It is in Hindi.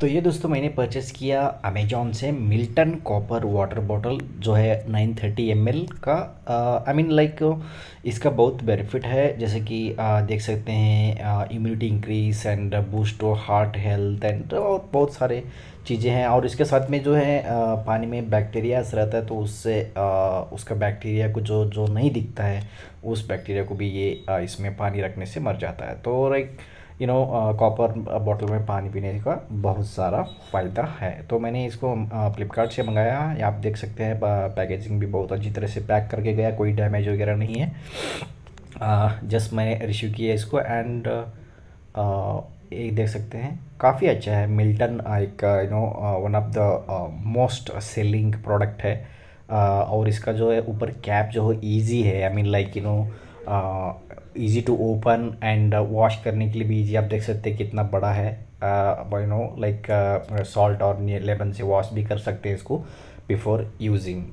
तो ये दोस्तों मैंने परचेस किया अमेजोन से मिल्टन कॉपर वाटर बॉटल जो है 930 थर्टी का आई मीन लाइक इसका बहुत बेनिफिट है जैसे कि uh, देख सकते हैं immunity increase and boost heart health and और बहुत सारे चीज़ें हैं और इसके साथ में जो है uh, पानी में बैक्टीरिया रहता है तो उससे uh, उसका बैक्टीरिया को जो जो नहीं दिखता है उस बैक्टीरिया को भी ये इसमें पानी रखने से मर जाता है तो like you know copper bottle में पानी पीने का बहुत सारा फ़ायदा है तो मैंने इसको फ्लिपकार्ट uh, से मंगाया है आप देख सकते हैं पैकेजिंग uh, भी बहुत अच्छी तरह से पैक करके गया कोई डैमेज वगैरह नहीं है जस्ट uh, मैंने रिश्यू किया इसको एंड एक देख सकते हैं काफ़ी अच्छा है मिल्टन एक you know one of the most selling product है uh, और इसका जो है ऊपर कैप जो है ईजी है I mean like you know easy to open and wash करने के लिए भी ईजी आप देख सकते हैं कितना बड़ा है यू नो लाइक सॉल्ट और लेमन से वॉश भी कर सकते हैं इसको बिफोर यूजिंग